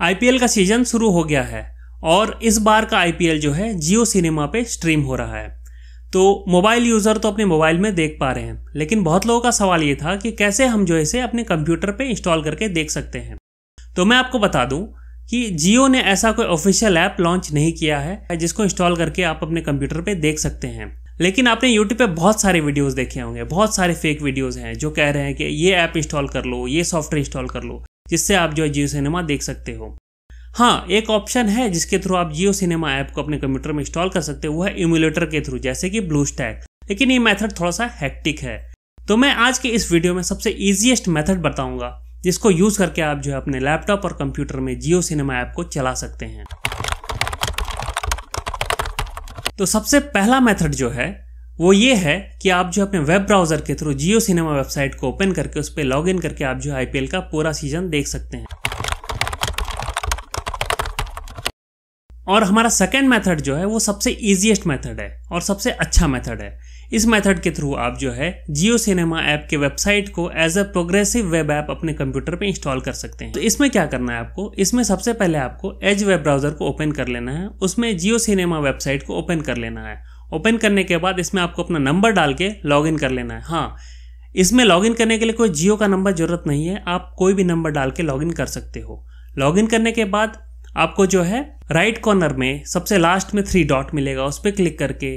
IPL का season शुरू हो गया है और इस बार का आईपीएल जो है जियो सिनेमा पे स्ट्रीम हो रहा है तो मोबाइल यूज़र तो अपने मोबाइल में देख पा रहे हैं लेकिन बहुत लोगों का सवाल ये था कि कैसे हम जो इसे अपने कंप्यूटर पे इंस्टॉल करके देख सकते हैं तो मैं आपको बता दूं कि जियो ने ऐसा कोई ऑफिशियल ऐप लॉन्च नहीं किया है जिसको इंस्टॉल करके आप अपने कंप्यूटर पर देख सकते हैं लेकिन आपने यूट्यूब पर बहुत सारे वीडियोज देखे होंगे बहुत सारे फेक वीडियोज हैं जो कह रहे हैं कि ये ऐप इंस्टॉल कर लो ये सॉफ्टवेयर इंस्टॉल कर लो जिससे आप जो है जियो सिनेमा देख सकते हो हाँ एक ऑप्शन है जिसके थ्रू आप जियो सिनेमा ऐप को अपने कंप्यूटर में इंस्टॉल कर सकते हो वह है इम्यूलेटर के थ्रू जैसे कि ब्लू स्टैक लेकिन ये मेथड थोड़ा सा हैक्टिक है तो मैं आज के इस वीडियो में सबसे ईजिएस्ट मेथड बताऊंगा जिसको यूज करके आप जो है अपने लैपटॉप और कंप्यूटर में जियो सिनेमा ऐप को चला सकते हैं तो सबसे पहला मेथड जो है वो ये है कि आप जो अपने वेब ब्राउज़र के थ्रू जियो सिनेमा वेबसाइट को ओपन करके उस पर लॉग इन करके आप जो आई का पूरा सीजन देख सकते हैं और हमारा सेकेंड मेथड जो है वो सबसे ईजिएस्ट मेथड है और सबसे अच्छा मेथड है इस मेथड के थ्रू आप जो है जियो सिनेमा ऐप के वेबसाइट को as a progressive web app अपने कंप्यूटर पे इंस्टॉल कर सकते हैं तो इसमें क्या करना है आपको इसमें सबसे पहले आपको एज वेब ब्राउजर को ओपन कर लेना है उसमें जियो सिनेमा वेबसाइट को ओपन कर लेना है ओपन करने के बाद इसमें आपको अपना नंबर डाल के लॉग कर लेना है हाँ इसमें लॉगिन करने के लिए कोई जियो का नंबर ज़रूरत नहीं है आप कोई भी नंबर डाल के लॉगिन कर सकते हो लॉगिन करने के बाद आपको जो है राइट कॉर्नर में सबसे लास्ट में थ्री डॉट मिलेगा उस पर क्लिक करके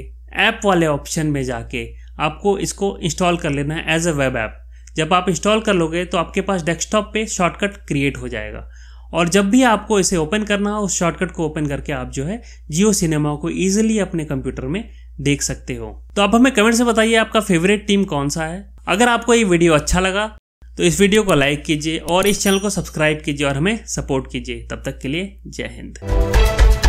ऐप वाले ऑप्शन में जाके आपको इसको इंस्टॉल कर लेना है एज अ वेब ऐप जब आप इंस्टॉल कर लोगे तो आपके पास डेस्कटॉप पे शॉर्टकट क्रिएट हो जाएगा और जब भी आपको इसे ओपन करना हो उस शॉर्टकट को ओपन करके आप जो है जियो सिनेमा को ईजिली अपने कंप्यूटर में देख सकते हो तो आप हमें कमेंट से बताइए आपका फेवरेट टीम कौन सा है अगर आपको ये वीडियो अच्छा लगा तो इस वीडियो को लाइक कीजिए और इस चैनल को सब्सक्राइब कीजिए और हमें सपोर्ट कीजिए तब तक के लिए जय हिंद